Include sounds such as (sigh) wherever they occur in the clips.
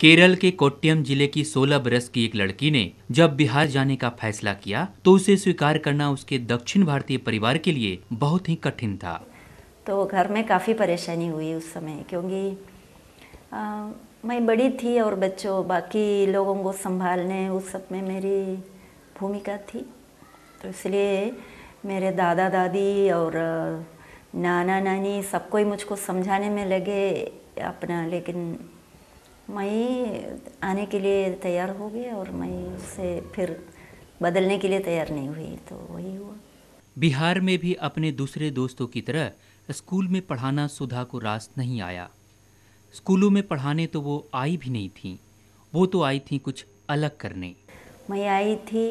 केरल के कोट्टयम जिले की 16 बरस की एक लड़की ने जब बिहार जाने का फैसला किया तो उसे स्वीकार करना उसके दक्षिण भारतीय परिवार के लिए बहुत ही कठिन था तो घर में काफ़ी परेशानी हुई उस समय क्योंकि आ, मैं बड़ी थी और बच्चों बाकी लोगों को संभालने उस सब में मेरी भूमिका थी तो इसलिए मेरे दादा दादी और नाना नानी सबको ही मुझको समझाने में लगे अपना लेकिन मैं आने के लिए तैयार हो गई और मैं उसे फिर बदलने के लिए तैयार नहीं हुई तो वही हुआ बिहार में भी अपने दूसरे दोस्तों की तरह स्कूल में पढ़ाना सुधा को रास नहीं आया स्कूलों में पढ़ाने तो वो आई भी नहीं थी वो तो आई थी कुछ अलग करने मैं आई थी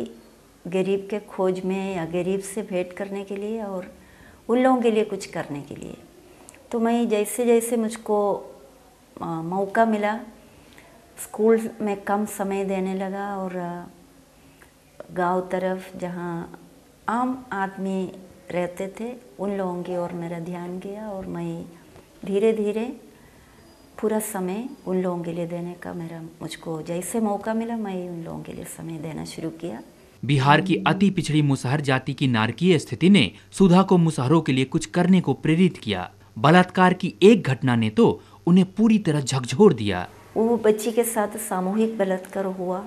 गरीब के खोज में या गरीब से भेंट करने के लिए और उन लोगों के लिए कुछ करने के लिए तो मैं जैसे जैसे मुझको मौका मिला स्कूल में कम समय देने लगा और गांव तरफ जहाँ आम आदमी रहते थे उन लोगों की ओर मेरा ध्यान गया और मैं धीरे धीरे पूरा समय उन लोगों के लिए देने का मेरा मुझको जैसे मौका मिला मैं उन लोगों के लिए समय देना शुरू किया बिहार की अति पिछड़ी मुसहर जाति की नारकीय स्थिति ने सुधा को मुसहरों के लिए कुछ करने को प्रेरित किया बलात्कार की एक घटना ने तो उन्हें पूरी तरह झकझोर दिया वो बच्ची के साथ सामूहिक बलात्कार हुआ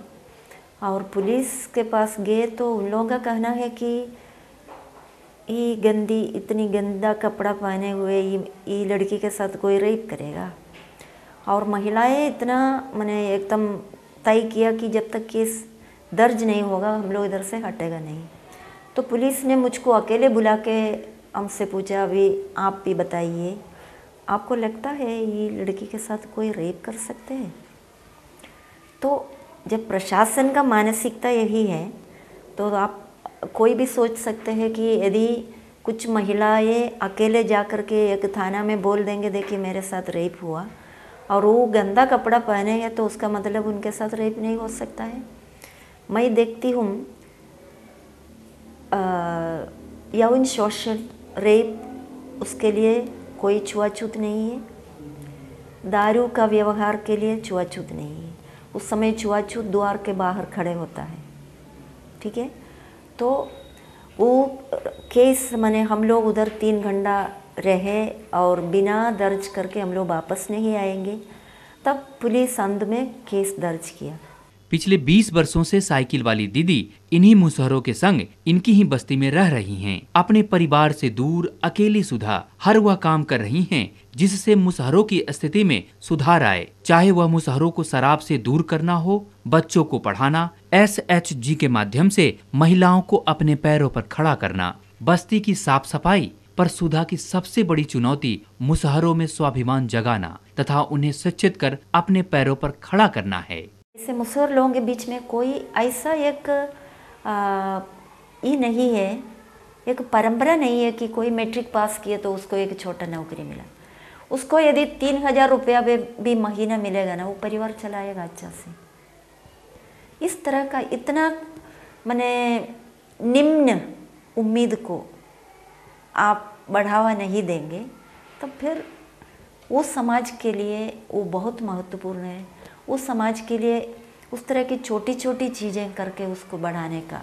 और पुलिस के पास गए तो उन लोगों का कहना है कि ये गंदी इतनी गंदा कपड़ा पहने हुए ये लड़की के साथ कोई रेप करेगा और महिलाएं इतना मैंने एकदम तय किया कि जब तक केस दर्ज नहीं होगा हम लोग इधर से हटेगा नहीं तो पुलिस ने मुझको अकेले बुला के हमसे पूछा अभी आप भी बताइए आपको लगता है ये लड़की के साथ कोई रेप कर सकते हैं तो जब प्रशासन का मानसिकता यही है तो आप कोई भी सोच सकते हैं कि यदि कुछ महिलाएं अकेले जा कर के एक थाना में बोल देंगे देखिए मेरे साथ रेप हुआ और वो गंदा कपड़ा पहने हैं तो उसका मतलब उनके साथ रेप नहीं हो सकता है मैं देखती हूँ या उन शोषण रेप उसके लिए कोई छुआछूत नहीं है दारू का व्यवहार के लिए छुआछूत नहीं है उस समय छुआछूत द्वार के बाहर खड़े होता है ठीक है तो वो केस मैंने हम लोग उधर तीन घंटा रहे और बिना दर्ज करके हम लोग वापस नहीं आएंगे तब पुलिस अंत में केस दर्ज किया पिछले 20 वर्षों से साइकिल वाली दीदी इन्हीं मुसहरों के संग इनकी ही बस्ती में रह रही हैं। अपने परिवार से दूर अकेली सुधा हर वह काम कर रही हैं जिससे मुसहरों की स्थिति में सुधार आए चाहे वह मुसहरों को शराब से दूर करना हो बच्चों को पढ़ाना एस एच जी के माध्यम से महिलाओं को अपने पैरों पर खड़ा करना बस्ती की साफ सफाई पर सुधा की सबसे बड़ी चुनौती मुसहरों में स्वाभिमान जगाना तथा उन्हें शिक्षित कर अपने पैरों पर खड़ा करना है इससे मुसहर लोगों के बीच में कोई ऐसा एक ये नहीं है एक परंपरा नहीं है कि कोई मैट्रिक पास किए तो उसको एक छोटा नौकरी मिला उसको यदि तीन हज़ार रुपया भी महीना मिलेगा ना वो परिवार चलाएगा अच्छा से इस तरह का इतना मैंने निम्न उम्मीद को आप बढ़ावा नहीं देंगे तो फिर वो समाज के लिए वो बहुत महत्वपूर्ण है उस समाज के लिए उस तरह की छोटी छोटी चीज़ें करके उसको बढ़ाने का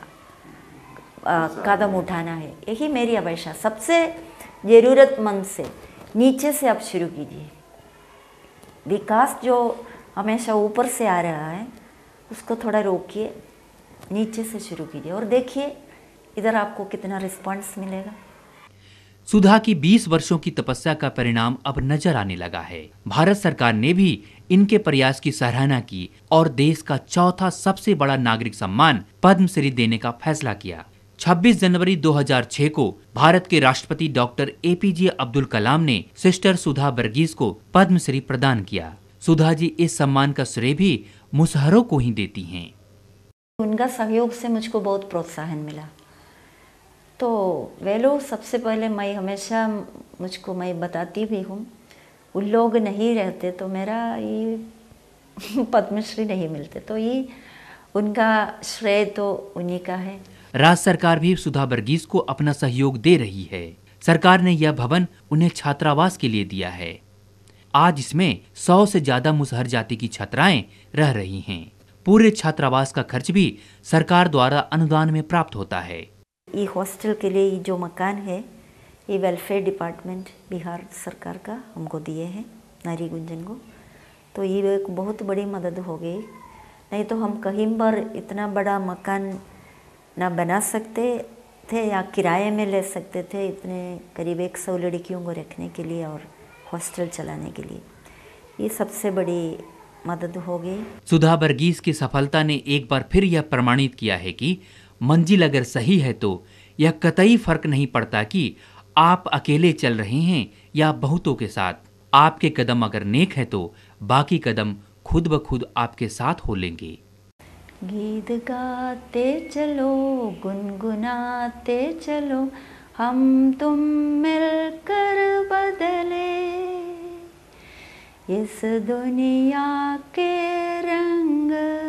कदम उठाना है यही मेरी अपेक्षा सबसे ज़रूरतमंद से नीचे से आप शुरू कीजिए विकास जो हमेशा ऊपर से आ रहा है उसको थोड़ा रोकिए नीचे से शुरू कीजिए और देखिए इधर आपको कितना रिस्पॉन्स मिलेगा सुधा की 20 वर्षों की तपस्या का परिणाम अब नजर आने लगा है भारत सरकार ने भी इनके प्रयास की सराहना की और देश का चौथा सबसे बड़ा नागरिक सम्मान पद्मश्री देने का फैसला किया 26 जनवरी 2006 को भारत के राष्ट्रपति डॉक्टर एपीजे अब्दुल कलाम ने सिस्टर सुधा बर्गीज को पद्मश्री प्रदान किया सुधा जी इस सम्मान का श्रेय भी मुसहरों को ही देती हैं। उनका सहयोग से मुझको बहुत प्रोत्साहन मिला तो वे लोग सबसे पहले मैं हमेशा मुझको मैं बताती भी हूँ उन लोग नहीं रहते तो मेरा ये (laughs) पद्मश्री नहीं मिलते तो ये उनका श्रेय तो उन्हीं का है राज्य सरकार भी सुधा बर्गीस को अपना सहयोग दे रही है सरकार ने यह भवन उन्हें छात्रावास के लिए दिया है आज इसमें सौ से ज्यादा मुसहर जाति की छात्राएं रह रही हैं पूरे छात्रावास का खर्च भी सरकार द्वारा अनुदान में प्राप्त होता है ये हॉस्टल के लिए ये जो मकान है ये वेलफेयर डिपार्टमेंट बिहार सरकार का हमको दिए हैं नारी गुंजन को तो ये एक बहुत बड़ी मदद हो गई नहीं तो हम कहीं पर इतना बड़ा मकान ना बना सकते थे या किराए में ले सकते थे इतने करीब एक सौ लड़कियों को रखने के लिए और हॉस्टल चलाने के लिए ये सबसे बड़ी मदद हो गई सुधा बर्गीस की सफलता ने एक बार फिर यह प्रमाणित किया है कि मंजिल अगर सही है तो यह कतई फर्क नहीं पड़ता कि आप अकेले चल रहे हैं या बहुतों के साथ आपके कदम अगर नेक है तो बाकी कदम खुद ब खुद आपके साथ हो लेंगे गीत गाते चलो गुनगुनाते चलो हम तुम मिलकर बदले इस दुनिया के रंग